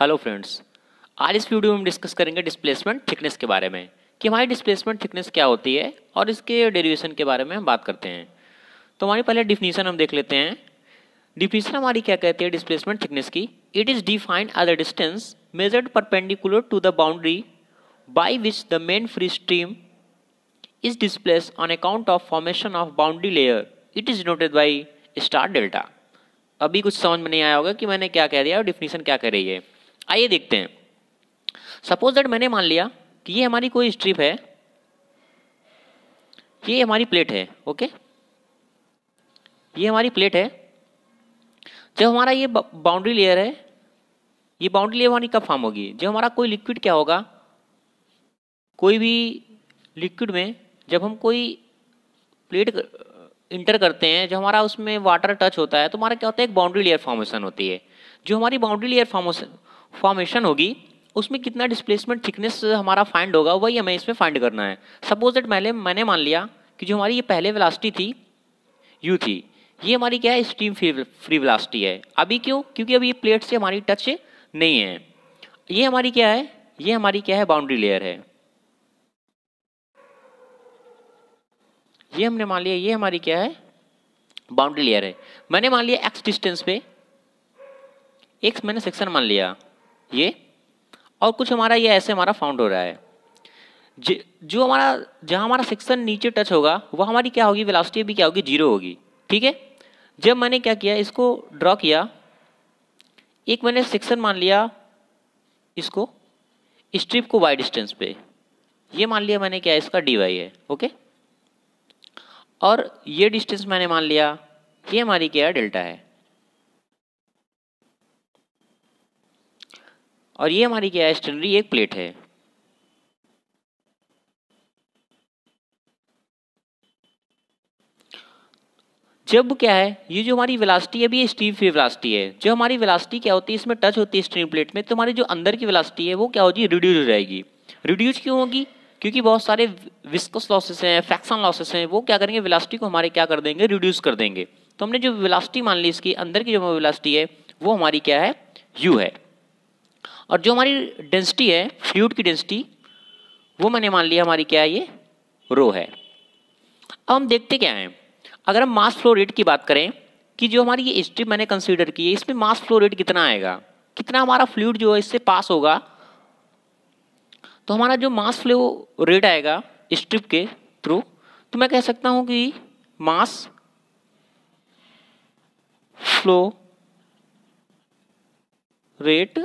Hello friends आज इस video में हम डिस्कस करेंगे डिस्प्लेसमेंट थिकनेस के बारे में कि हमारी डिस्प्लेसमेंट थिकनेस क्या होती है और इसके डेरिवेशन के बारे में हम बात करते हैं तो हमारी पहले डिफिनीसन हम देख लेते हैं डिफिनीसन हमारी क्या कहती है डिस्प्लेसमेंट थिकनेस की it is defined as a distance measured perpendicular to the boundary by which the main free stream is displace on account of formation of boundary layer it is noted by star delta अभी कुछ समझ में नहीं आया होगा कि मैंने क्या कह दिया और डिफिनीसन क्या कह रही है आइए देखते हैं सपोज दैट मैंने मान लिया कि ये हमारी कोई स्ट्रिप है ये हमारी प्लेट है ओके ये हमारी प्लेट है जब हमारा ये बाउंड्री लेयर है ये बाउंड्री लेयर हमारी कब फॉर्म होगी जब हमारा कोई लिक्विड क्या होगा कोई भी लिक्विड में जब हम कोई प्लेट इंटर करते हैं जब हमारा उसमें वाटर टच होता है तो हमारा क्या होता है एक बाउंड्री लेयर फॉर्मेशन होती है जो हमारी बाउंड्री लेयर फॉर्मेशन फॉर्मेशन होगी उसमें कितना डिस्प्लेसमेंट थिकनेस हमारा फाइंड होगा वही हमें इसमें फाइंड करना है सपोज दैट पहले मैंने मान लिया कि जो हमारी ये पहले वेलासिटी थी यू थी ये हमारी क्या है स्टीम फ्री वेलासिटी है अभी क्यों क्योंकि अभी ये प्लेट से हमारी टच नहीं है ये हमारी क्या है ये हमारी क्या है बाउंड्री लेयर है ये हमने मान लिया ये हमारी क्या है बाउंड्री लेयर है मैंने मान लिया एक्स डिस्टेंस पे एक मैंने सेक्शन मान लिया ये और कुछ हमारा ये ऐसे हमारा फाउंड हो रहा है जो हमारा जहाँ हमारा सेक्शन नीचे टच होगा वह हमारी क्या होगी वेलासिटी भी क्या होगी जीरो होगी ठीक है जब मैंने क्या किया इसको ड्रॉ किया एक मैंने सेक्शन मान लिया इसको स्ट्रिप को वाई डिस्टेंस पे ये मान लिया मैंने क्या इसका डी वाई है ओके और ये डिस्टेंस मैंने मान लिया ये हमारी क्या है डेल्टा है और ये हमारी क्या है स्टेनरी एक प्लेट है जब क्या है ये जो हमारी वेलासिटी है ये स्टीम फ्री वेलासिटी है जो हमारी वेलासिटी क्या होती है इसमें टच होती है स्ट्रीम प्लेट में तो हमारी जो अंदर की वेलासिटी है वो क्या होगी रिड्यूज हो जाएगी रिड्यूज क्यों होगी क्योंकि बहुत सारे विस्कस लॉसेस हैं फैक्शन लॉसेस हैं वो क्या करेंगे विलास्टी को हमारे क्या कर देंगे रिड्यूस कर देंगे तो हमने जो विलास्टी मान ली इसकी अंदर की जो विलास्टी है वो हमारी क्या है यू है और जो हमारी डेंसिटी है फ्लूड की डेंसिटी वो मैंने मान लिया हमारी क्या है ये रो है अब हम देखते क्या हैं अगर हम मास फ्लो रेट की बात करें कि जो हमारी ये स्ट्रिप मैंने कंसीडर की है इसमें मास फ्लो रेट कितना आएगा कितना हमारा फ्लूड जो है इससे पास होगा तो हमारा जो मास फ्लो रेट आएगा स्ट्रिप के थ्रू तो मैं कह सकता हूँ कि mass flow rate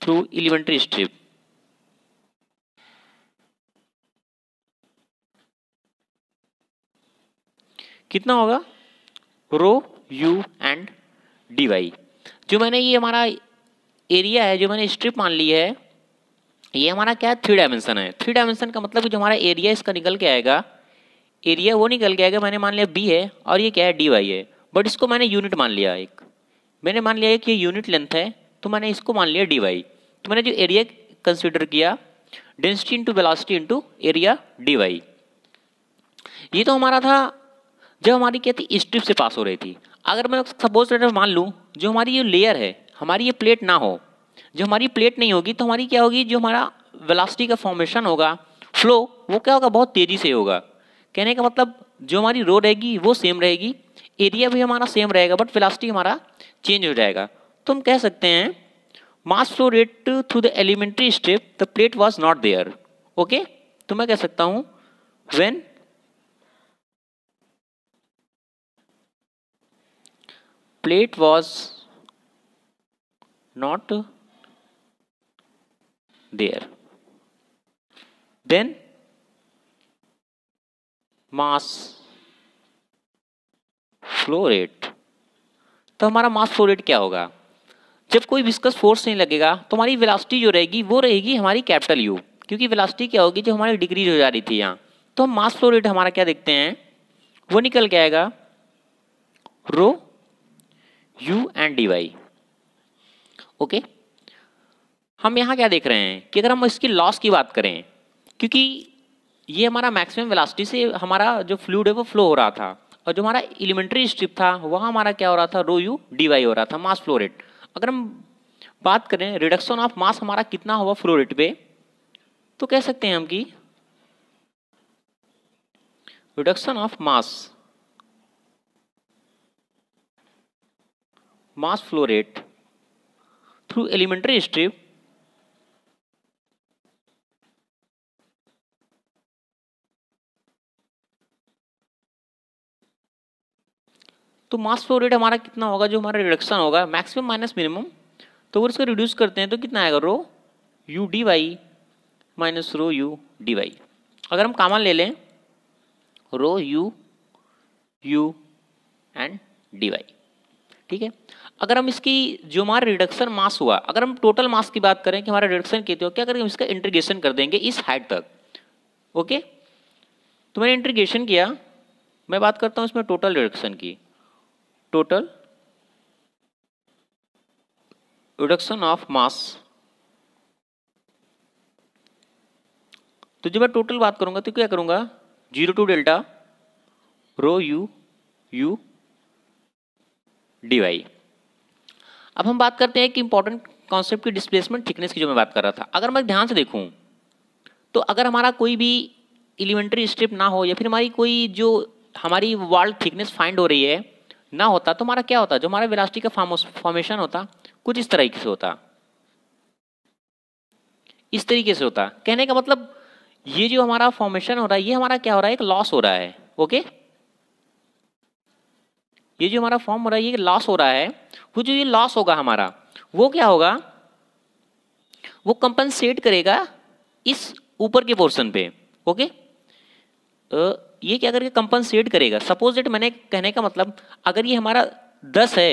through elementary strip. कितना होगा rho you and D y जो मैंने ये हमारा एरिया है जो मैंने स्ट्रिप मान ली है ये हमारा क्या है थ्री डायमेंशन है थ्री डायमेंशन का मतलब कि जो हमारा एरिया इसका निकल के आएगा एरिया वो निकल के आएगा मैंने मान लिया बी है और ये क्या है डी वाई है बट इसको मैंने यूनिट मान लिया एक मैंने मान लिया कि ये यूनिट लेंथ है तो मैंने इसको मान लिया डी वाई तो मैंने जो एरिया कंसिडर किया density into velocity into area d Y ये तो हमारा था जब हमारी क्या थी स्ट्रिप से पास हो रही थी अगर मैं सपोज मान लूँ जो हमारी ये लेयर है हमारी ये प्लेट ना हो जो हमारी प्लेट नहीं होगी तो हमारी क्या होगी जो हमारा वेलासिटी का फॉर्मेशन होगा फ्लो वो क्या होगा बहुत तेज़ी से होगा कहने का मतलब जो हमारी रो रहेगी वो सेम रहेगी एरिया भी हमारा सेम रहेगा बट वेलासिटी हमारा चेंज हो जाएगा तो हम कह सकते हैं mass flow rate through the elementary step the plate was not there okay तो मैं कह सकता हूं when plate was not there then mass flow rate तो हमारा मास फ्लो रेट क्या होगा जब कोई विस्कस फोर्स नहीं लगेगा तो हमारी वेलासिटी जो रहेगी वो रहेगी हमारी कैपिटल यू क्योंकि वेलासिटी क्या होगी जो हमारी डिक्रीज हो जा रही थी यहाँ तो हम मास फ्लो रेट हमारा क्या देखते हैं वो निकल के आएगा rho you and D Y okay हम यहाँ क्या देख रहे हैं कि अगर हम इसकी लॉस की बात करें क्योंकि ये हमारा मैक्सिमम वेलासिटी से हमारा जो फ्लूड है वो फ्लो हो रहा था और जो हमारा एलिमेंट्री स्ट्रिप था वहाँ हमारा क्या हो रहा था रो यू डी वाई हो रहा था मास फ्लो रेट अगर हम बात करें रिडक्शन ऑफ मास हमारा कितना हुआ फ्लो रेट पे तो कह सकते हैं हम कि reduction of mass mass flow rate through elementary strip तो मास फ्लो रेट हमारा कितना होगा जो हमारा रिडक्शन होगा मैक्सिमम माइनस मिनिमम तो अगर इसको रिड्यूस करते हैं तो कितना आएगा rho U D Y minus rho U D Y अगर हम कामन ले लें rho u u and D y ठीक है अगर हम इसकी जो हमारा रिडक्शन मास हुआ अगर हम टोटल मास की बात करें कि हमारा रिडक्शन कहते हो क्या करेंगे इसका इंट्रीगेशन कर देंगे इस हाइट तक ओके तो मैंने इंटीग्रेशन किया मैं बात करता हूँ इसमें टोटल रिडक्शन की total reduction of mass तो जब मैं टोटल बात करूंगा तो क्या करूंगा zero to delta rho u U D y अब हम बात करते हैं कि इंपॉर्टेंट कॉन्सेप्ट की डिस्प्लेसमेंट थिकनेस की जो मैं बात कर रहा था अगर मैं ध्यान से देखूं तो अगर हमारा कोई भी एलिमेंट्री स्ट्रिप ना हो या फिर हमारी कोई जो हमारी वाल थिकनेस फाइंड हो रही है ना होता तो हमारा क्या होता जो हमारा विलास्टी का फॉर्मेशन होता कुछ इस तरीके से होता इस तरीके से होता कहने का मतलब ये जो हमारा फॉर्मेशन हो रहा है ये हमारा क्या हो रहा है एक लॉस हो रहा है ओके ये जो हमारा फॉर्म हो रहा है ये लॉस हो रहा है वो जो ये लॉस होगा हमारा वो क्या होगा वो कंपनसेट करेगा इस ऊपर के पोर्शन पे ओके ये क्या करके कंपनसेट करेगा सपोज इट मैंने कहने का मतलब अगर ये हमारा दस है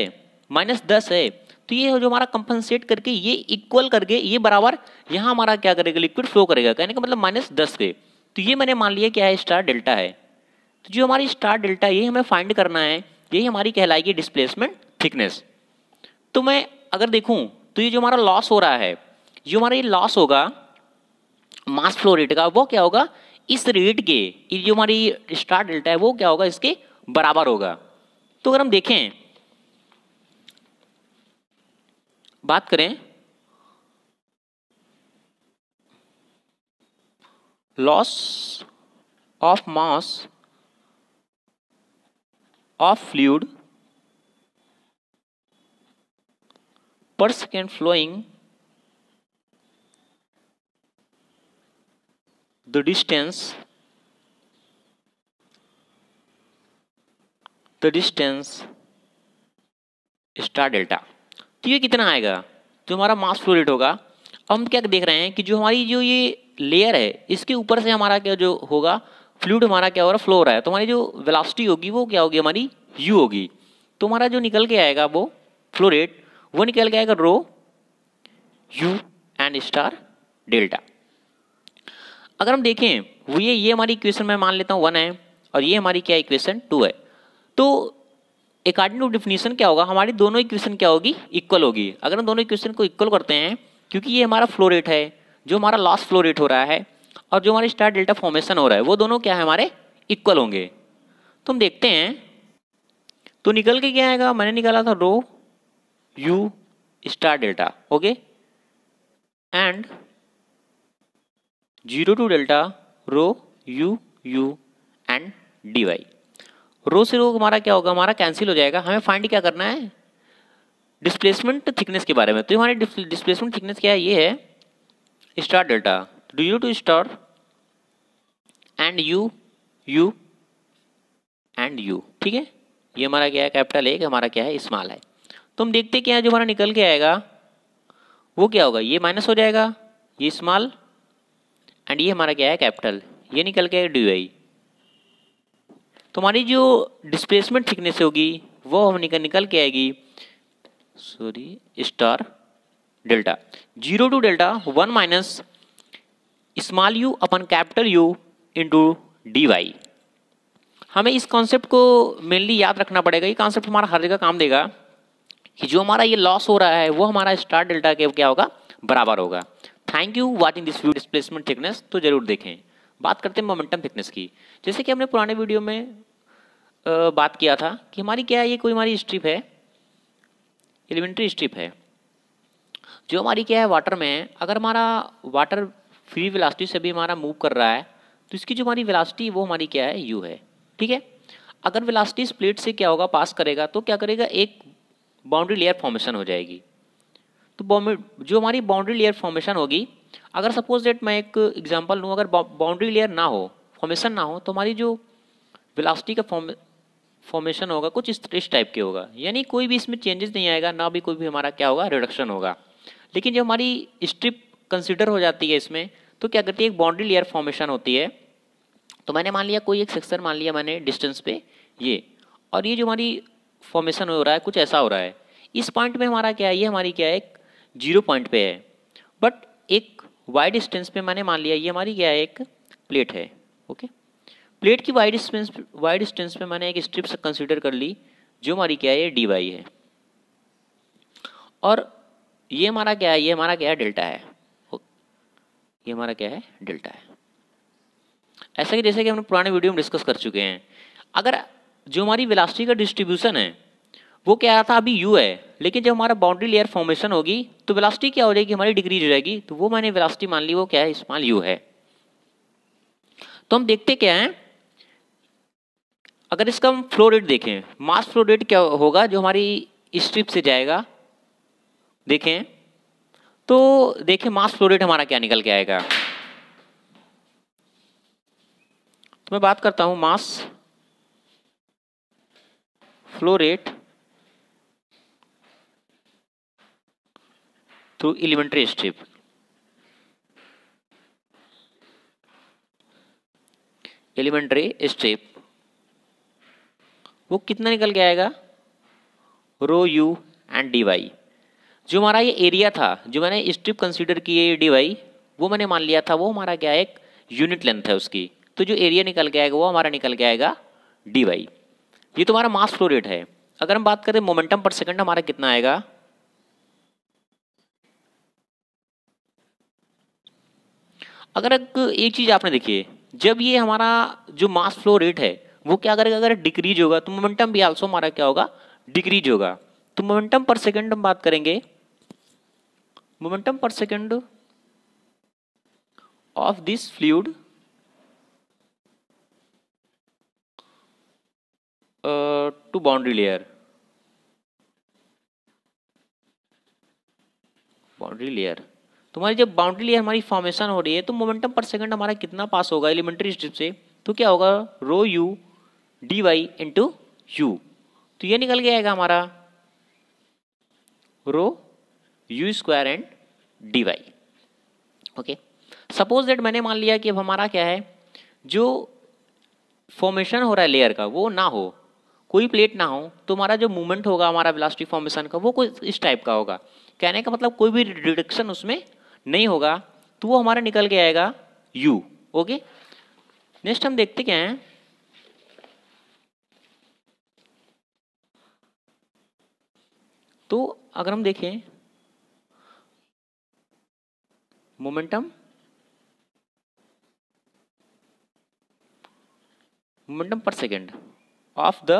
माइनस दस है तो ये जो हमारा कंपनसेट करके ये इक्वल करके ये बराबर यहाँ हमारा क्या करेगा लिक्विड फ्लो करेगा कहने का मतलब माइनस दस के तो ये मैंने मान लिया क्या है स्टार डेल्टा है तो जो हमारी स्टार डेल्टा ये हमें फाइंड करना है यही हमारी कहलाएगी डिस्प्लेसमेंट थिकनेस तो मैं अगर देखूँ तो ये जो हमारा लॉस हो रहा है जो हमारा ये लॉस होगा मास फ्लो रेट का वो क्या होगा इस रेट के जो हमारी स्टार डेल्टा है वो क्या होगा इसके बराबर होगा तो अगर हम देखें बात करें loss of mass of fluid per second flowing the distance the distance star delta तो ये कितना आएगा तो हमारा मास फ्लो रेट होगा अब हम क्या देख रहे हैं कि जो हमारी जो ये लेयर है इसके ऊपर से हमारा क्या जो होगा फ्लूड हमारा क्या हो रहा है फ्लो हो रहा है तो हमारी जो वेलासिटी होगी वो क्या होगी हमारी यू होगी तो हमारा जो निकल के आएगा वो फ्लो रेट वो निकल के आएगा rho you and star delta अगर हम देखें ये ये हमारी इक्वेशन मैं मान लेता हूँ वन है और ये हमारी क्या इक्वेशन टू है तो अकॉर्डिंग टू डिफिनीशन क्या होगा हमारी दोनों इक्वेशन क्या होगी इक्वल होगी अगर हम दोनों इक्वेशन को इक्वल करते हैं क्योंकि ये हमारा फ्लो रेट है जो हमारा लास्ट फ्लो रेट हो रहा है और जो हमारे स्टार डेल्टा फॉर्मेशन हो रहा है वो दोनों क्या है हमारे इक्वल होंगे तो हम देखते हैं तो निकल के क्या आएगा मैंने निकाला था rho u star delta okay and zero to delta rho u u and D y rho से रो हमारा क्या होगा हमारा कैंसिल हो जाएगा हमें फाइंड क्या करना है डिस्प्लेसमेंट थिकनेस के बारे में तो हमारी डिस्प्लेसमेंट थिकनेस क्या है ये है star delta zero to star and u u and u ठीक है ये हमारा क्या है कैपिटल एक हमारा क्या है स्मॉल है तो हम देखते क्या जो हमारा निकल के आएगा वो क्या होगा ये माइनस हो जाएगा ये स्मॉल एंड ये हमारा क्या है कैपिटल ये निकल के डी आई तो हमारी जो डिस्प्लेसमेंट थिकनेस होगी वो हम निकल निकल के आएगी sorry star delta zero to delta one minus small u upon capital u into d y हमें इस कॉन्सेप्ट को मेनली याद रखना पड़ेगा ये कॉन्सेप्ट हमारा हर जगह काम देगा कि जो हमारा ये लॉस हो रहा है वो हमारा स्टार डेल्टा के क्या होगा बराबर होगा thank you watching this view displacement thickness तो जरूर देखें बात करते हैं मोमेंटम थिकनेस की जैसे कि हमने पुराने वीडियो में बात किया था कि हमारी क्या है ये कोई हमारी स्ट्रिप है एलिमेंट्री स्ट्रिप है जो हमारी क्या है वाटर में है अगर हमारा वाटर फ्री वेलासिटी से भी हमारा मूव कर रहा है तो इसकी जो हमारी वेलासिटी वो हमारी क्या है यू है ठीक है अगर वेलासिटी स्प्लेट से क्या होगा पास करेगा तो क्या करेगा एक बाउंड्री लेयर फॉर्मेशन हो जाएगी तो जो हमारी बाउंड्री लेयर फॉर्मेशन होगी अगर सपोज डेट मैं एक एग्जांपल लूँ अगर बाउंड्री लेयर ना हो फॉर्मेशन ना हो तो हमारी जो वेलासिटी का फॉर्म फॉर्मेशन होगा कुछ इस इस टाइप के होगा यानी कोई भी इसमें चेंजेस नहीं आएगा ना भी कोई भी हमारा क्या होगा रिडक्शन होगा लेकिन जब हमारी स्ट्रिप कंसिडर हो जाती है इसमें तो क्या करती है एक बाउंड्री लेयर फॉर्मेशन होती है तो मैंने मान लिया कोई एक सेक्शन मान लिया मैंने डिस्टेंस पे ये और ये जो हमारी फॉर्मेशन हो रहा है कुछ ऐसा हो रहा है इस पॉइंट में हमारा क्या है ये हमारी क्या है एक जीरो पॉइंट पे है बट एक वाई डिस्टेंस पे मैंने मान लिया ये हमारी क्या है एक प्लेट है ओके प्लेट की वाई डिस्टेंस वाई डिस्टेंस पे मैंने एक स्ट्रिप कंसिडर कर ली जो हमारी क्या है ये डी वाई है और ये हमारा क्या है ये हमारा क्या है डेल्टा है ये हमारा क्या है डेल्टा है ऐसा कि जैसे कि हम पुराने वीडियो में डिस्कस कर चुके हैं अगर जो हमारी वेलासिटी का डिस्ट्रीब्यूशन है वो क्या रहा था अभी यू है लेकिन जब हमारा बाउंड्री लेयर फॉर्मेशन होगी तो वेलासिटी क्या हो जाएगी हमारी डिग्री हो जाएगी तो वो मैंने वेलासिटी मान ली वो क्या है स्मॉल यू है तो हम देखते क्या है अगर इसका हम फ्लो रेट देखें मास फ्लो रेट क्या होगा जो हमारी स्ट्रिप से जाएगा देखें तो देखें मास फ्लो रेट हमारा क्या निकल के आएगा तो मैं बात करता हूं mass flow rate through elementary strip. Elementary step वो कितना निकल के आएगा rho you and D y जो हमारा ये एरिया था जो मैंने स्ट्रिप कंसीडर की है डी वाई वो मैंने मान लिया था वो हमारा क्या एक यूनिट लेंथ है उसकी तो जो एरिया निकल के आएगा वो हमारा निकल के आएगा डी वाई ये तुम्हारा मास फ्लो रेट है अगर हम बात करें मोमेंटम पर सेकंड हमारा कितना आएगा अगर एक चीज़ आपने देखिए जब ये हमारा जो मास फ्लो रेट है वो क्या करेगा अगर डिक्रीज होगा तो मोमेंटम भी आल्सो हमारा क्या होगा डिक्रीज होगा तो मोमेंटम पर सेकंड हम बात करेंगे momentum per second of this fluid to boundary layer boundary layer तो हमारी जब बाउंड्री लेयर हमारी फॉर्मेशन हो रही है तो मोमेंटम पर सेकंड हमारा कितना पास होगा एलिमेंट्री स्ट्रिप से तो क्या होगा rho U D Y into u तो ये निकल गया है हमारा rho you square and D Y okay suppose that मैंने मान लिया कि अब हमारा क्या है जो फॉर्मेशन हो रहा है लेयर का वो ना हो कोई प्लेट ना हो तो हमारा जो मूवमेंट होगा हमारा वेलोसिटी फॉर्मेशन का वो कोई इस टाइप का होगा कहने का मतलब कोई भी रिडक्शन उसमें नहीं होगा तो वो हमारा निकल के आएगा यू ओके नेक्स्ट हम देखते क्या है तो अगर हम देखें momentum momentum per second of the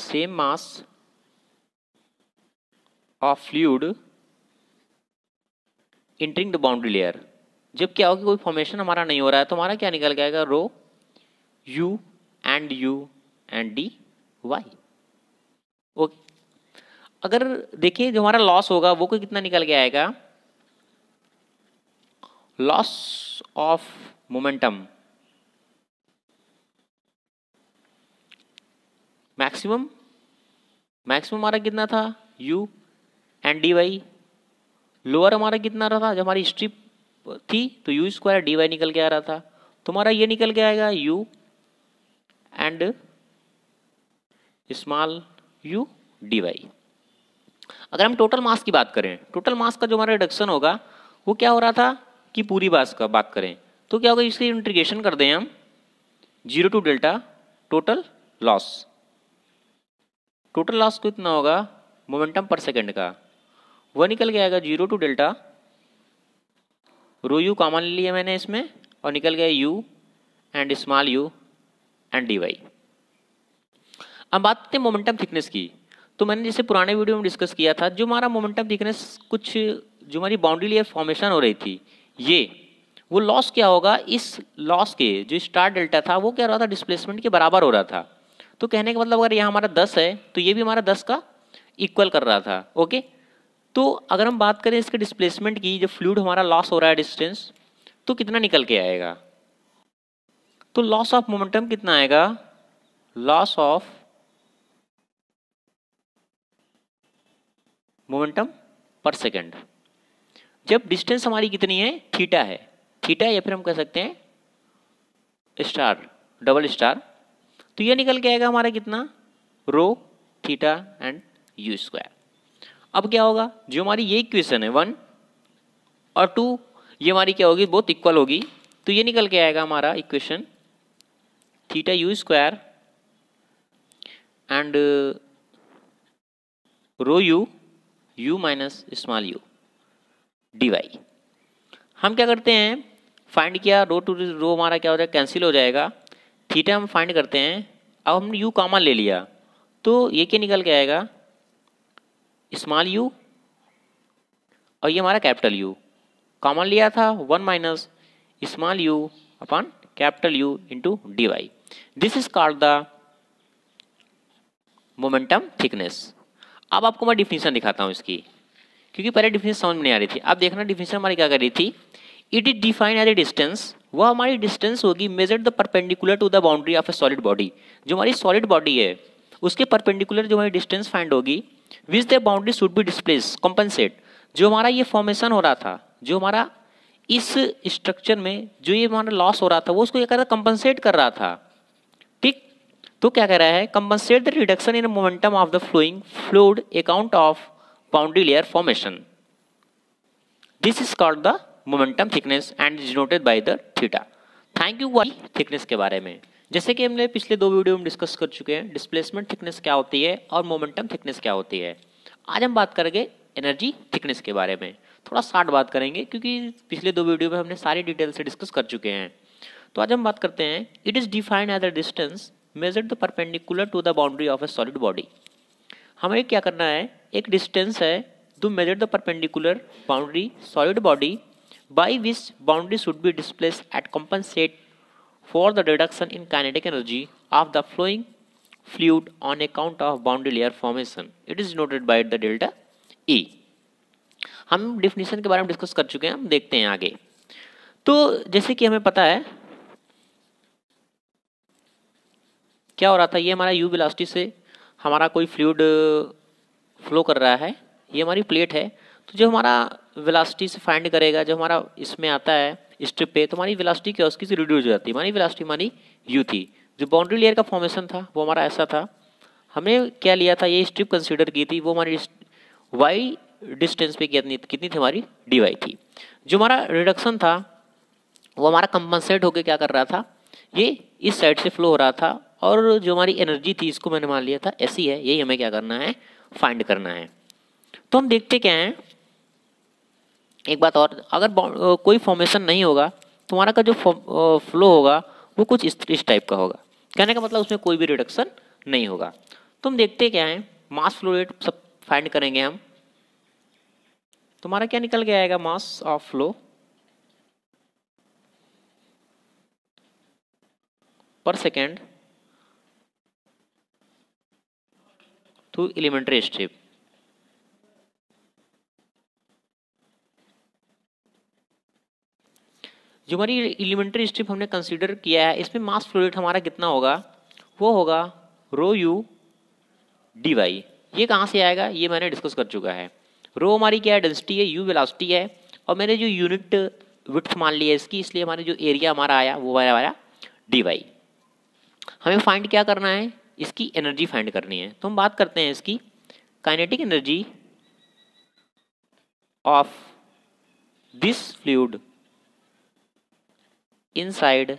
same mass of fluid entering the boundary layer जब क्या होगा कोई फॉर्मेशन हमारा नहीं हो रहा है तो हमारा क्या निकल के आएगा rho you and you and D Y okay अगर देखिए जो हमारा लॉस होगा वो कोई कितना निकल के आएगा loss of momentum maximum maximum हमारा कितना था u and D y lower हमारा कितना रहा था जब हमारी स्ट्रिप थी तो यू स्क्वायर डी वाई निकल के आ रहा था तो हमारा ये निकल के आएगा u and small u D Y अगर हम टोटल मास की बात करें टोटल मास का जो हमारा रिडक्शन होगा वो क्या हो रहा था कि पूरी मास का बात करें तो क्या होगा इसकी इंटीग्रेशन कर दें हम zero to delta total loss total loss को इतना होगा मोमेंटम पर सेकंड का वह निकल गया आएगा zero to delta rho u common लिया मैंने इसमें और निकल गया u and small u and D y अब बात करते हैं मोमेंटम थिकनेस की तो मैंने जैसे पुराने वीडियो में डिस्कस किया था जो हमारा मोमेंटम थिकनेस कुछ जो हमारी बाउंड्री लेयर फॉर्मेशन हो रही थी ये वो लॉस क्या होगा इस लॉस के जो स्टार डेल्टा था वो क्या रहा था डिस्प्लेसमेंट के बराबर हो रहा था तो कहने का मतलब अगर यहाँ हमारा दस है तो ये भी हमारा दस का इक्वल कर रहा था ओके तो अगर हम बात करें इसके डिस्प्लेसमेंट की जब फ्लूड हमारा लॉस हो रहा है डिस्टेंस तो कितना निकल के आएगा तो लॉस ऑफ मोमेंटम कितना आएगा loss of momentum per second जब डिस्टेंस हमारी कितनी है थीटा है थीटा या फिर हम कह सकते हैं स्टार डबल स्टार तो ये निकल के आएगा हमारा कितना rho theta and u square अब क्या होगा जो हमारी ये इक्वेशन है वन और टू ये हमारी क्या होगी बहुत इक्वल होगी तो ये निकल के आएगा हमारा equation theta u square and rho u u minus small u D y हम क्या करते हैं फाइंड किया रो टू रो हमारा क्या हो जाएगा कैंसिल हो जाएगा थीटा हम फाइंड करते हैं अब हमने यू कॉमन ले लिया तो ये क्या निकल के आएगा स्मॉल यू और ये हमारा कैपिटल यू कॉमन लिया था one minus small u upon capital u into d y this is called the momentum thickness अब आपको मैं डिफिनीशन दिखाता हूँ इसकी क्योंकि पहले डिफिनीशन समझ में नहीं आ रही थी अब देखना डिफिनीशन हमारी क्या कर रही थी it is define as a distance वह हमारी डिस्टेंस होगी measure the perpendicular to the boundary of a solid body जो हमारी सॉलिड बॉडी है उसके परपेंडिकुलर जो हमारी डिस्टेंस फाइंड होगी which the boundary should be displace compensate जो हमारा ये फॉर्मेशन हो रहा था जो हमारा इस स्ट्रक्चर में जो ये हमारा लॉस हो रहा था वो उसको क्या कर रहा था कंपनसेट कर रहा था ठीक तो क्या कह रहा है compensate the reduction in momentum of the flowing fluid account of boundary layer formation this is called the momentum thickness and is noted by the theta thank you y thickness के बारे में जैसे कि हमने पिछले दो वीडियो में discuss कर चुके हैं डिस्प्लेसमेंट थिकनेस क्या होती है और मोमेंटम थिकनेस क्या होती है आज हम बात करेंगे एनर्जी थिकनेस के बारे में थोड़ा शार्ट बात करेंगे क्योंकि पिछले दो वीडियो में हमने सारी डिटेल से डिस्कस कर चुके हैं तो आज हम बात करते हैं it is defined as a distance measure the perpendicular to the boundary of a solid body हमें क्या करना है एक डिस्टेंस है to measure the perpendicular boundary solid body by which boundary should be displace at compensate for the reduction in kinetic energy of the flowing fluid on account of boundary layer formation it is denoted by the delta e हम definition के बारे में discuss कर चुके हैं हम देखते हैं आगे तो जैसे कि हमें पता है क्या हो रहा था ये हमारा यू वेलोसिटी से हमारा कोई फ्लूड फ्लो uh, कर रहा है ये हमारी प्लेट है तो जो हमारा वेलोसिटी से फाइंड करेगा जो हमारा इसमें आता है स्ट्रिप पे तो हमारी वेलासिटी क्या उसकी रिड्यूस हो जाती है हमारी वेलासिटी हमारी यू थी जो बाउंड्री लेयर का फॉर्मेशन था वो हमारा ऐसा था हमने क्या लिया था ये स्ट्रिप कंसिडर की थी वो हमारी वाई डिस्टेंस पे कितनी कितनी थी हमारी डी वाई थी जो हमारा रिडक्शन था वो हमारा कंपनसेट होकर क्या कर रहा था ये इस साइड से फ्लो हो रहा था और जो हमारी एनर्जी थी इसको मैंने मान लिया था ऐसी है यही हमें क्या करना है फाइंड करना है तो हम देखते क्या हैं एक बात और अगर कोई फॉर्मेशन नहीं होगा तुम्हारा का जो फ्लो होगा वो कुछ इस, इस टाइप का होगा कहने का मतलब उसमें कोई भी रिडक्शन नहीं होगा तुम देखते क्या है मास फ्लो रेट सब फाइंड करेंगे हम तुम्हारा क्या निकल के आएगा mass of flow per second through elementary strip जो हमारी एलिमेंट्री स्ट्रिप हमने कंसिडर किया है इसमें मास फ्लो रेट हमारा कितना होगा वो होगा रो यू डी वाई ये कहाँ से आएगा ये मैंने डिस्कस कर चुका है रो हमारी क्या है डेंसिटी है यू वेलासिटी है और मैंने जो यूनिट विथ मान लिया इसकी इसलिए हमारे जो एरिया हमारा आया वो आया हमारा डी वाई हमें फाइंड क्या करना है इसकी एनर्जी फाइंड करनी है तो हम बात करते हैं इसकी kinetic energy of this fluid inside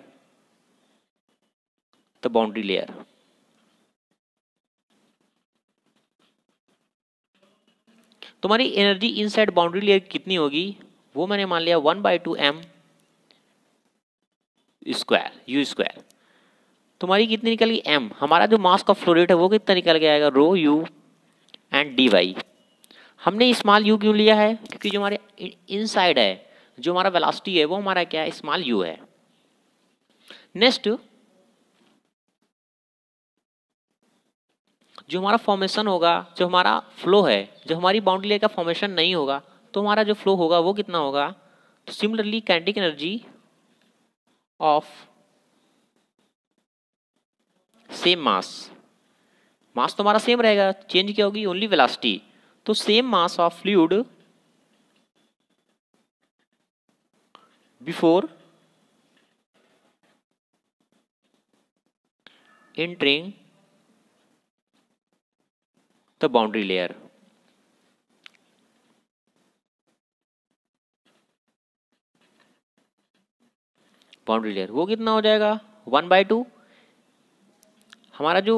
the boundary layer तुम्हारी एनर्जी इनसाइड बाउंड्री लेयर कितनी होगी वो मैंने मान लिया one by two m square u square तुम्हारी कितनी निकल गई एम हमारा जो मास का फ्लोरेट है वो कितना निकल गया आएगा rho you and D y हमने स्मॉल यू क्यों लिया है क्योंकि जो हमारे इनसाइड है जो हमारा वेलासिटी है वो हमारा क्या है स्मॉल यू है नेक्स्ट जो हमारा फॉर्मेशन होगा जो हमारा फ्लो है जो हमारी बाउंड्री लेयर का फॉर्मेशन नहीं होगा तो हमारा जो फ्लो होगा वो कितना होगा तो similarly kinetic energy of same mass mass तो हमारा सेम रहेगा चेंज क्या होगी ओनली वेलासिटी तो same mass of fluid before entering the boundary layer. Boundary layer वो कितना हो जाएगा वन बाई टू हमारा जो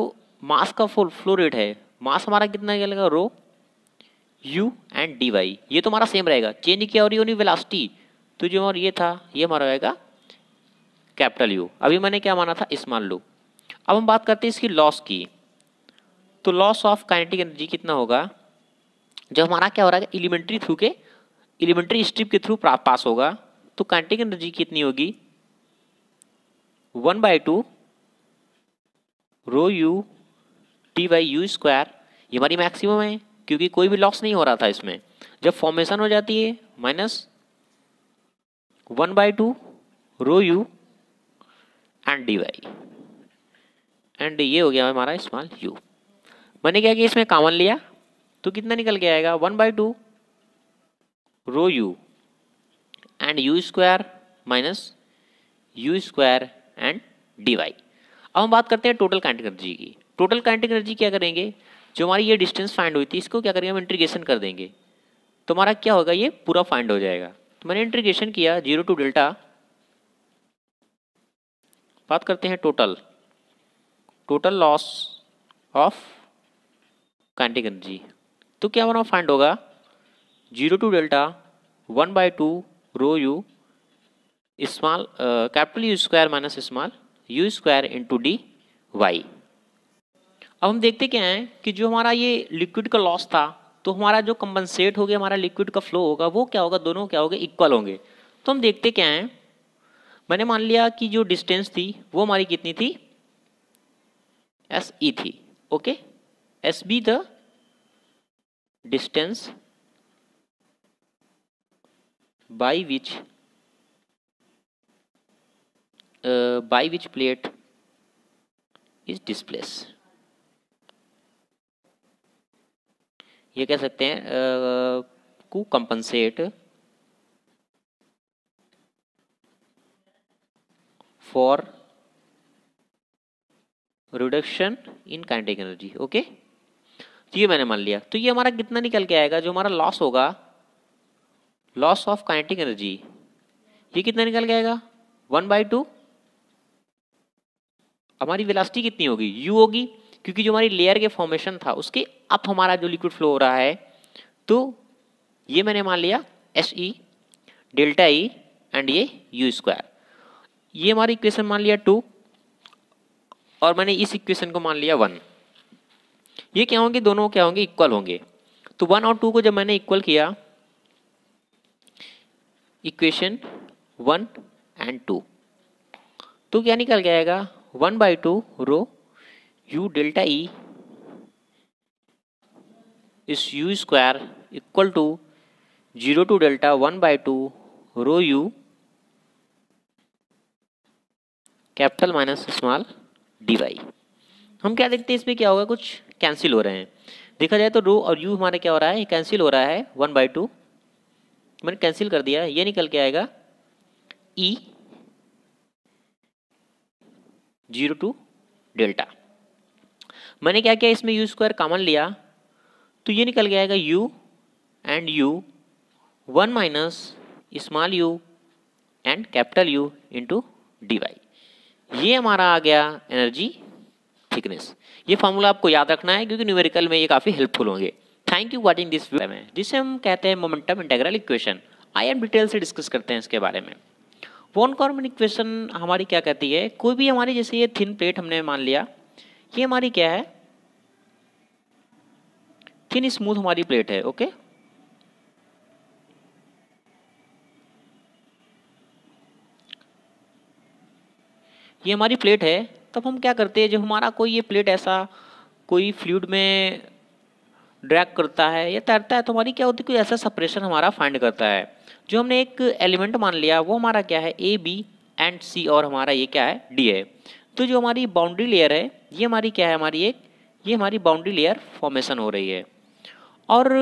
मास का फुल फ्लो रेट है मास हमारा कितना निकलेगा rho you and D Y ये तो हमारा सेम रहेगा चेंज किया और होनी वेलासिटी तो जो हमारा ये था ये हमारा रहेगा कैपिटल यू अभी मैंने क्या माना था इस मान लो अब हम बात करते हैं इसकी लॉस की तो लॉस ऑफ काइनेटिक एनर्जी कितना होगा जब हमारा क्या हो रहा है एलिमेंट्री थ्रू के एलिमेंट्री स्ट्रिप के थ्रू पास होगा तो काइनेटिक एनर्जी कितनी होगी one by two rho u t by u square ये हमारी मैक्सिमम है क्योंकि कोई भी लॉस नहीं हो रहा था इसमें जब फॉर्मेशन हो जाती है minus one by two rho you and D Y and ये हो गया हमारा स्मॉल यू मैंने क्या कि इसमें कामन लिया तो कितना निकल के आएगा one by two rho you and u square minus u square and D y अब हम बात करते हैं टोटल काइनेटिक एनर्जी की टोटल काइनेटिक एनर्जी क्या करेंगे जो हमारी ये डिस्टेंस फाइंड हुई थी इसको क्या करेंगे हम इंट्रीगेशन कर देंगे तो हमारा क्या होगा ये पूरा फाइंड हो जाएगा तो मैंने इंट्रीगेशन किया जीरो टू डेल्टा बात करते हैं total total loss of kinetic energy तो क्या हमारा फाइंड होगा zero to delta one by two rho u small capital u square minus small u square into d y अब हम देखते क्या है कि जो हमारा ये लिक्विड का लॉस था तो हमारा जो कंपनसेट हो गया हमारा लिक्विड का फ्लो होगा वो क्या होगा दोनों क्या होगा इक्वल होंगे तो हम देखते क्या हैं मैंने मान लिया कि जो डिस्टेंस थी वो हमारी कितनी थी as E3 okay SB the distance by which uh, by which plate is displaced ये कह सकते हैं को compensate for reduction in kinetic energy okay तो ये मैंने मान लिया तो ये हमारा कितना निकल के आएगा जो हमारा लॉस होगा लॉस ऑफ काइनेटिक एनर्जी ये कितना निकल के आएगा वन बाई टू हमारी वेलासिटी कितनी होगी यू होगी क्योंकि जो हमारी लेयर के फॉर्मेशन था उसके अप हमारा जो लिक्विड फ्लो हो रहा है तो ये मैंने मान लिया s e delta e and ये यू स्क्वायर ये हमारी इक्वेशन मान लिया टू और मैंने इस इक्वेशन को मान लिया वन ये क्या होंगे दोनों क्या होंगे इक्वल होंगे तो वन और टू को जब मैंने इक्वल किया इक्वेशन वन एंड टू तो क्या निकल गया है one by two rho u delta e इस u square equal to zero to delta one by two rho u capital minus small d y हम क्या देखते हैं इसमें क्या होगा कुछ कैंसिल हो रहे हैं देखा जाए तो रो और यू हमारा क्या हो रहा है कैंसिल हो रहा है वन बाई टू मैंने कैंसिल कर दिया ये निकल के आएगा ई जीरो टू डेल्टा मैंने क्या किया इसमें यू स्क्वायर कॉमन लिया तो ये निकल के आएगा u and u one minus small u and capital u into d Y ये हमारा आ गया एनर्जी थिकनेस ये फार्मूला आपको याद रखना है क्योंकि न्यूमेरिकल में ये काफ़ी हेल्पफुल होंगे थैंक यू वॉचिंग दिस में जिसे हम कहते हैं momentum integral equation I am detail से डिस्कस करते हैं इसके बारे में वोन कॉर्मन इक्वेशन हमारी क्या कहती है कोई भी हमारी जैसे ये थिन प्लेट हमने मान लिया ये हमारी क्या है थिन स्मूथ हमारी प्लेट है ओके okay? ये हमारी प्लेट है तब हम क्या करते हैं जब हमारा कोई ये प्लेट ऐसा कोई फ्लूड में ड्रैग करता है या तैरता है तो हमारी क्या होती है कोई ऐसा सपरेशन हमारा फाइंड करता है जो हमने एक एलिमेंट मान लिया वो हमारा क्या है ए बी एंड सी और हमारा ये क्या है डी है तो जो हमारी बाउंड्री लेयर है ये हमारी क्या है हमारी एक ये हमारी बाउंड्री लेयर फॉर्मेशन हो रही है और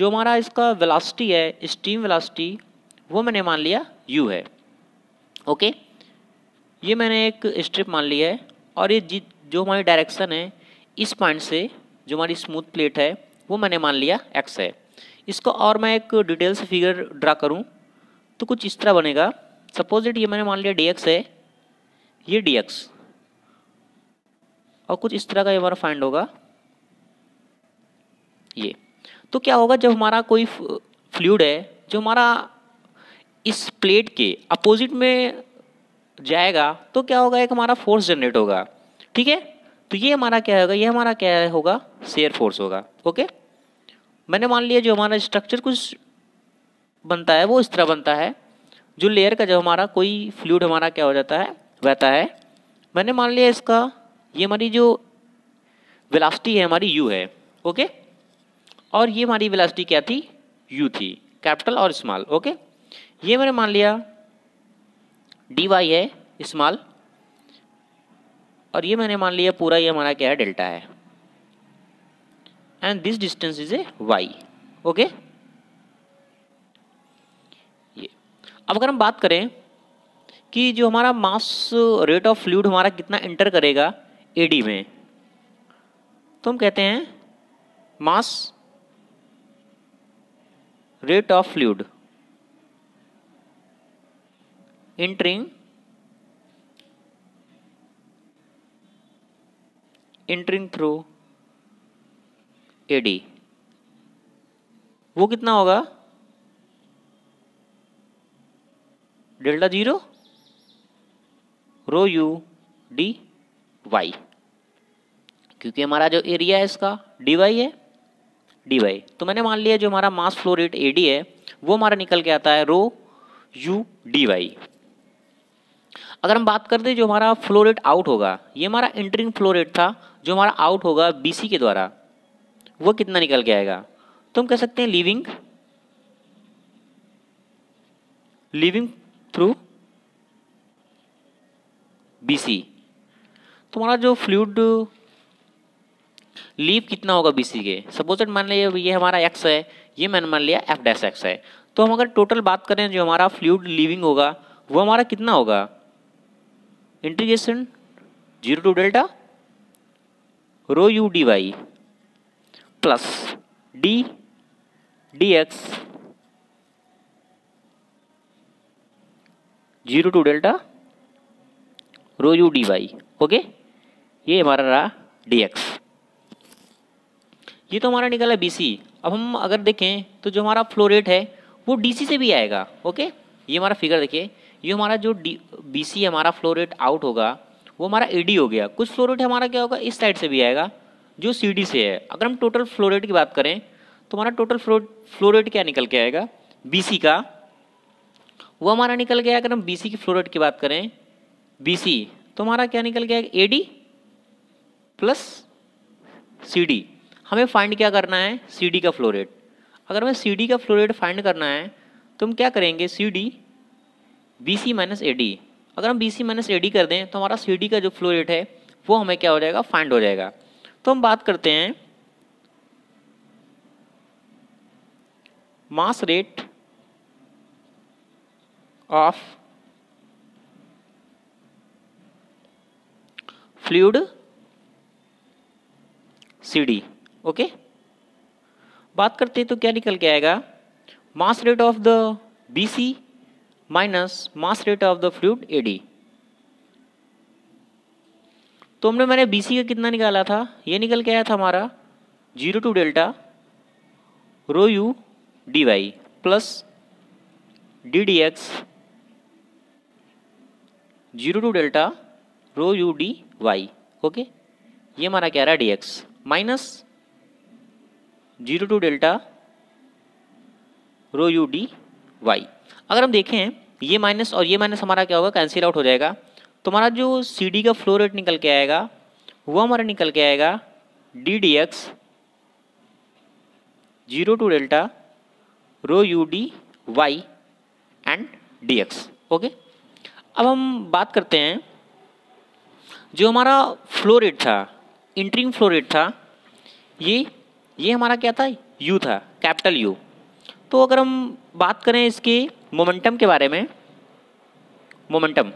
जो हमारा इसका वेलासिटी है स्टीम वेलासिटी वो मैंने मान लिया यू है ओके okay? ये मैंने एक स्ट्रिप मान लिया है और ये जो हमारी डायरेक्शन है इस पॉइंट से जो हमारी स्मूथ प्लेट है वो मैंने मान लिया एक्स है इसको और मैं एक डिटेल से फिगर ड्रा करूँ तो कुछ इस तरह बनेगा सपोज ये मैंने मान लिया डी है ये डी और कुछ इस तरह का ये हमारा फाइंड होगा ये तो क्या होगा जब हमारा कोई फ्लूड है जो हमारा इस प्लेट के अपोजिट में जाएगा तो क्या होगा एक हमारा फोर्स जनरेट होगा ठीक है तो ये हमारा क्या होगा ये हमारा क्या होगा शेयर फोर्स होगा ओके मैंने मान लिया जो हमारा स्ट्रक्चर कुछ बनता है वो इस तरह बनता है जो लेयर का जब हमारा कोई फ्लूड हमारा क्या हो जाता है बहता है मैंने मान लिया इसका ये हमारी जो वेलासिटी है हमारी यू है ओके और ये हमारी वेलासिटी क्या थी यू थी कैपिटल और स्मॉल ओके ये मैंने मान लिया डी वाई है स्मॉल और ये मैंने मान लिया पूरा ये हमारा क्या है डेल्टा है and this distance is a y okay ये अब अगर हम बात करें कि जो हमारा मास रेट ऑफ फ्लूड हमारा कितना एंटर करेगा एडी में तो हम कहते हैं mass rate of fluid entering entering through AD वो कितना होगा delta zero rho U D y क्योंकि हमारा जो एरिया है इसका डी वाई है डी वाई तो मैंने मान लिया जो हमारा mass flow rate A D है वो हमारा निकल के आता है रो यू डी वाई अगर हम बात करते जो हमारा फ्लो रेट आउट होगा ये हमारा इंटरिंग फ्लो रेट था जो हमारा आउट होगा बी के द्वारा वो कितना निकल के आएगा तो हम कह सकते हैं leaving leaving through B C तुम्हारा जो फ्लूड लीव कितना होगा सी के सपोज मान लिया ये हमारा एक्स है ये मैंने मान लिया एफ डैस एक्स है तो हम अगर टोटल बात करें जो हमारा फ्लूड लीविंग होगा वो हमारा कितना होगा integration zero to delta rho U D Y plus D D x zero to delta rho U D Y okay ये हमारा रहा डी एक्स ये तो हमारा निकला बी सी अब हम अगर देखें तो जो हमारा फ्लो रेट है वो डी सी से भी आएगा ओके ये हमारा फिगर देखिए ये हमारा जो डी बी सी हमारा फ्लोरेट आउट होगा वो हमारा ए डी हो गया कुछ फ्लोरेट हमारा क्या होगा इस साइड से भी आएगा जो सी डी से है अगर हम टोटल फ्लोरेट की बात करें तो हमारा टोटल फ्लो फ्लोरेट क्या निकल के आएगा बी सी का वो हमारा निकल गया अगर हम बी सी की फ्लोरेट की बात करें बी सी तो हमारा क्या निकल गया A D plus C D हमें फाइंड क्या करना है सी डी का फ्लोरेट अगर हमें सी डी का फ्लोरेट फाइंड करना है तो हम क्या करेंगे C D B C minus A D अगर हम B C minus A D कर दें तो हमारा सी डी का जो फ्लो रेट है वो हमें क्या हो जाएगा फाइंड हो जाएगा तो हम बात करते हैं mass rate of fluid D okay बात करते हैं तो क्या निकल के आएगा mass rate of the B C minus mass rate of the fluid A तो हमने मैंने बी सी का कितना निकाला था ये निकल के आया था हमारा zero to delta rho U D Y plus D D x zero to delta rho U D Y okay ये हमारा क्या रहा है D X minus zero to delta rho U D Y अगर हम देखें ये माइनस और ये माइनस हमारा क्या होगा कैंसिल आउट हो जाएगा तो हमारा जो सी डी का फ्लो रेट निकल के आएगा वो हमारा निकल के आएगा D D x zero to delta rho U D Y and D X okay अब हम बात करते हैं जो हमारा फ्लो रेट था इंटरिंग फ्लो रेट था ये ये हमारा क्या था यू था कैपिटल यू तो अगर हम बात करें इसकी मोमेंटम के बारे में momentum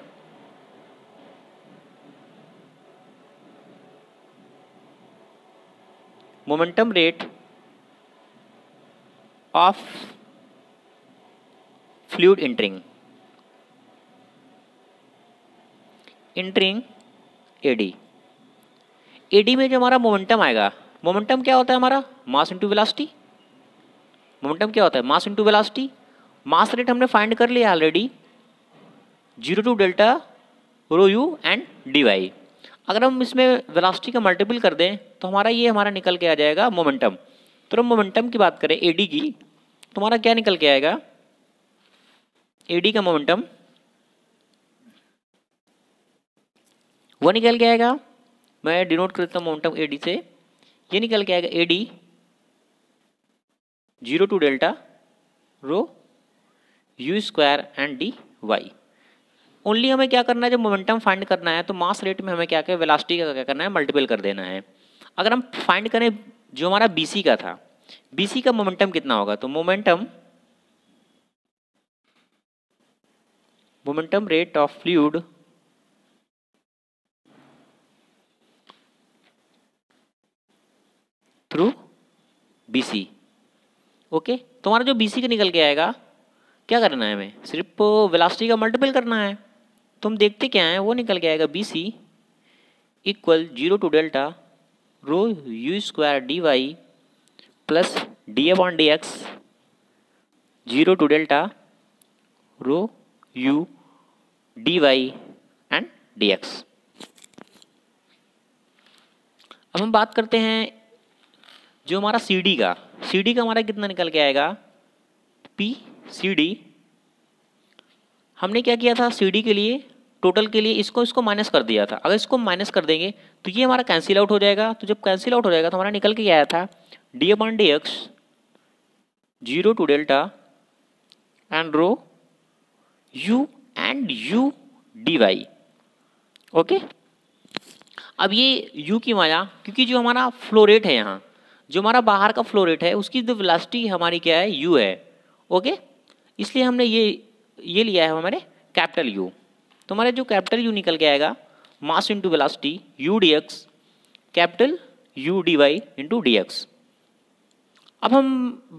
momentum rate of fluid entering entering A D A D में जो हमारा मोमेंटम आएगा मोमेंटम क्या होता है हमारा मास इंटू वेलोसिटी मोमेंटम क्या होता है mass into velocity mass rate हमने फाइंड कर लिया already zero to delta rho you and D Y अगर हम इसमें वेलासिटी का मल्टीपल कर दें तो हमारा ये हमारा निकल के आ जाएगा मोमेंटम तो हम मोमेंटम की बात करें ए डी की तो हमारा क्या निकल के आएगा ए डी का मोमेंटम वो निकल के आएगा मैं डिनोट कर देता हूँ मोमेंटम ए डी से ये निकल के आएगा A D zero to delta rho you square and D Y only हमें क्या करना है जब मोमेंटम फाइंड करना है तो मास रेट में हमें क्या क्या वेलास्टी का क्या करना है मल्टीपल कर देना है अगर हम फाइंड करें जो हमारा बी सी का था बी सी का मोमेंटम कितना होगा तो momentum momentum rate of fluid through B C okay तुम्हारा जो बी सी का निकल के आएगा क्या करना है हमें सिर्फ वेलासिटी का मल्टीपल करना है तुम देखते क्या है वो निकल के आएगा B C equal zero to delta rho you square D Y plus D on D x zero to delta rho U D Y and D X अब हम बात करते हैं जो हमारा सी डी का सी डी का हमारा कितना निकल के आएगा पी सी डी हमने क्या किया था सी डी के लिए टोटल के लिए इसको इसको माइनस कर दिया था अगर इसको माइनस कर देंगे तो ये हमारा कैंसिल आउट हो जाएगा तो जब कैंसिल आउट हो जाएगा तो हमारा निकल के आया था D upon D x zero to delta and rho you and U D Y okay अब ये यू की माया क्योंकि जो हमारा फ्लो रेट है यहाँ जो हमारा बाहर का फ्लो रेट है उसकी जो वेलोसिटी हमारी क्या है यू है ओके इसलिए हमने ये ये लिया है हमारे कैपिटल यू तो हमारे जो कैपिटल यू निकल के आएगा mass into velocity U D X capital U D Y into D X अब हम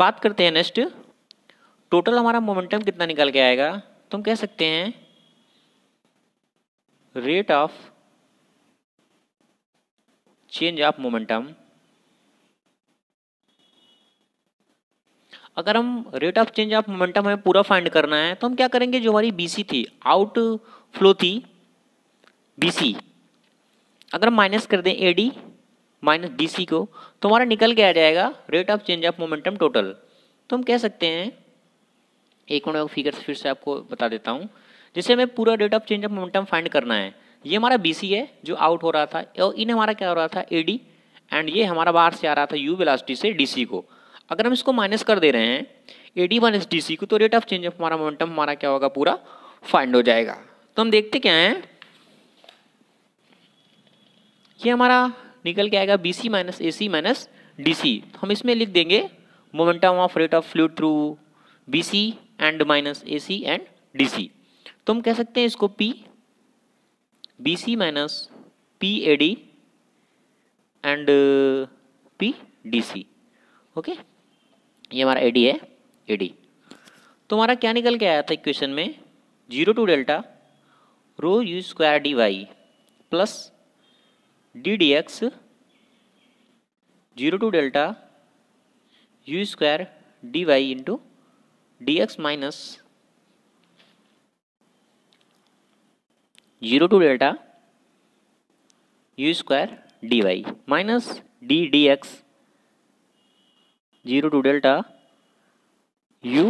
बात करते हैं नेक्स्ट टोटल हमारा मोमेंटम कितना निकल के आएगा तो हम कह सकते हैं rate of change of momentum अगर हम rate of change of momentum हमें पूरा फाइंड करना है तो हम क्या करेंगे जो हमारी बी थी आउट फ्लो थी बी अगर हम माइनस कर दें ए डी माइनस बी को तो हमारा निकल के आ जाएगा rate of change of momentum total तो हम कह सकते हैं एक मिनट फिगर्स फिर से आपको बता देता हूँ जैसे हमें पूरा rate of change of momentum find करना है ये हमारा बी है जो आउट हो रहा था और इन हमारा क्या हो रहा था ए एंड ये हमारा बाहर से आ रहा था यू वेलासिटी से डी को अगर हम इसको माइनस कर दे रहे हैं A D minus D C को तो रेट ऑफ चेंज ऑफ हमारा मोमेंटम हमारा क्या होगा पूरा फाइंड हो जाएगा तो हम देखते क्या है ये हमारा निकल के आएगा B C minus A C minus D C हम इसमें लिख देंगे momentum of rate of fluid through B C and minus A C and D C तो हम कह सकते हैं इसको P B C minus P A D and P D C okay ये हमारा ए है ए डी तो हमारा क्या निकल के आया था इक्वेशन में zero to delta rho you square D Y plus D D x zero to delta U square D Y into D X minus zero to delta U square D Y minus D D x zero to delta U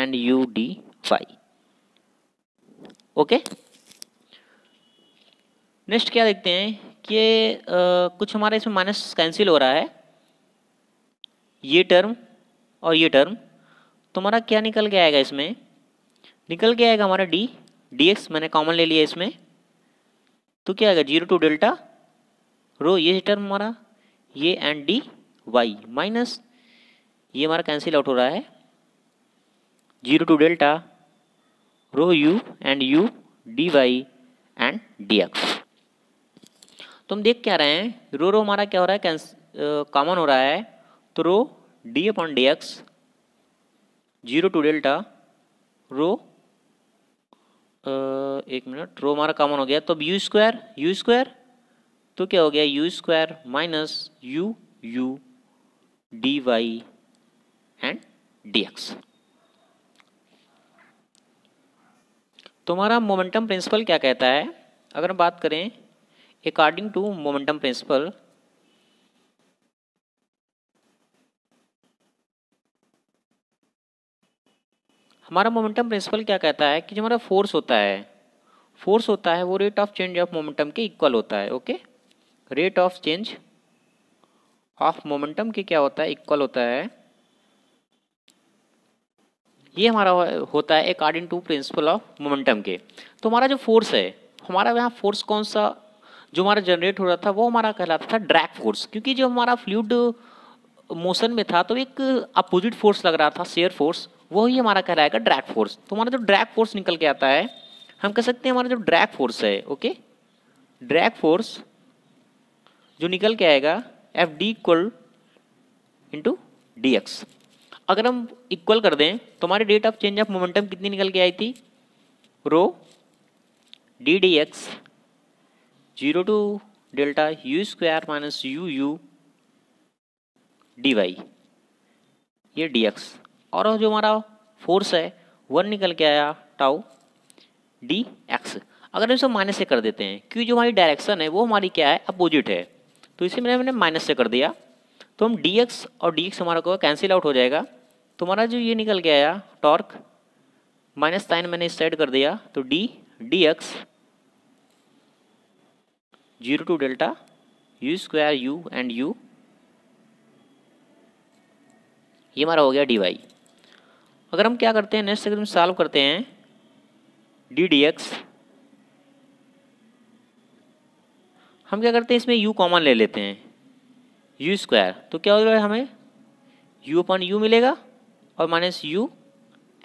and U D Y okay next क्या देखते हैं कि आ, कुछ हमारा इसमें minus cancel हो रहा है ये टर्म और ये टर्म तो हमारा क्या निकल के आएगा इसमें निकल के आएगा हमारा डी डी एक्स मैंने कॉमन ले लिया इसमें तो क्या आएगा जीरो टू डेल्टा रो ये टर्म हमारा ये एंड डी वाई माइनस ये हमारा कैंसिल आउट हो रहा है zero to delta rho you and U D Y and D X तो हम देख क्या रहे हैं रो रो हमारा क्या हो रहा है कैंस कॉमन हो रहा है तो rho D upon D x zero to delta rho एक मिनट रो हमारा कॉमन हो गया तो अब यू स्क्वायर यू स्क्वायर तो क्या हो गया U square minus U U D Y and X तुम्हारा मोमेंटम प्रिंसिपल क्या कहता है अगर हम बात करें अकॉर्डिंग टू मोमेंटम प्रिंसिपल हमारा मोमेंटम प्रिंसिपल क्या कहता है कि जो हमारा फोर्स होता है फोर्स होता है वो rate of change of momentum के इक्वल होता है okay rate of change of momentum के क्या होता है इक्वल होता है ये हमारा होता है according to principle of momentum के तो हमारा जो फोर्स है हमारा यहाँ फोर्स कौन सा जो हमारा जनरेट हो रहा था वो हमारा कहलाता था ड्रैक फोर्स क्योंकि जो हमारा फ्लूड मोशन में था तो एक अपोजिट फोर्स लग रहा था शेयर फोर्स वही हमारा कहलाएगा ड्रैक फोर्स तो हमारा जो ड्रैक फोर्स निकल के आता है हम कह सकते हैं हमारा जो ड्रैक फोर्स है ओके ड्रैक फोर्स जो निकल के आएगा F D equal into D X अगर हम इक्वल कर दें तो हमारे rate of change of momentum कितनी निकल के आई थी rho D D x zero to delta U square minus U U D Y ये डी एक्स और जो हमारा फोर्स है वन निकल के आया टाउ डी एक्स अगर इसे माइनस से कर देते हैं क्योंकि जो हमारी डायरेक्शन है वो हमारी क्या है अपोजिट है तो इसे मैंने मैंने माइनस से कर दिया तो हम डी एक्स और डी एक्स हमारा को कैंसिल आउट हो जाएगा तुम्हारा जो ये निकल के आया टॉर्क माइनस साइन मैंने इस साइड कर दिया तो D D x zero to delta U square U and U ये हमारा हो गया डी वाई अगर हम क्या करते हैं नेक्स्ट अगर हम सॉल्व करते हैं डी डी एक्स हम क्या करते हैं इसमें u कॉमन ले लेते हैं यू स्क्वायर तो क्या हो जाएगा हमें u अपन यू मिलेगा और माइनस यू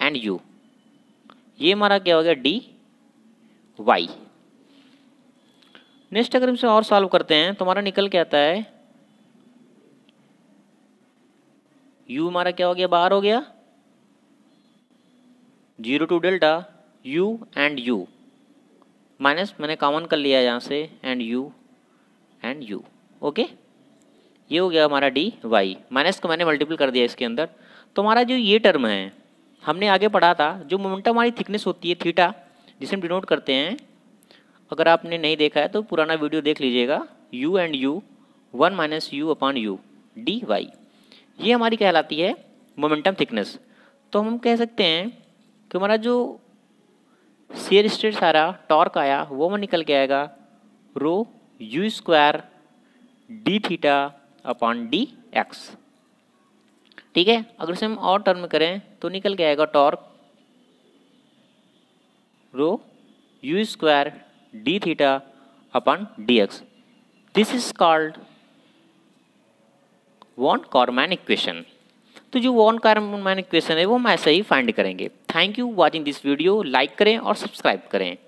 एंड यू ये हमारा क्या हो गया डी वाई नेक्स्ट अगर हमसे और सॉल्व करते हैं तो हमारा निकल के आता है यू हमारा क्या हो गया बाहर हो गया zero to delta U and U minus मैंने कॉमन कर लिया यहाँ से and you and U okay ये हो गया हमारा डी वाई माइनस को मैंने मल्टीपल कर दिया इसके अंदर तो हमारा जो ये टर्म है हमने आगे पढ़ा था जो मोमेंटम हमारी थिकनेस होती है थीटा जिसे हम डिनोट करते हैं अगर आपने नहीं देखा है तो पुराना वीडियो देख लीजिएगा u and u one minus U upon U D Y ये हमारी कहलाती है मोमेंटम थिकनेस तो हम कह सकते हैं कि हमारा जो शेयर स्टेट सारा टॉर्क आया वो हमें निकल के आएगा rho you square D theta upon D X ठीक है अगर उसे हम और टर्म करें तो निकल के आएगा torque rho you square D theta upon D X this is called von Karman equation तो जो वॉन कॉर्मैन इक्वेशन है वो हम ऐसे ही फाइंड करेंगे thank you watching this video like करें और सब्सक्राइब करें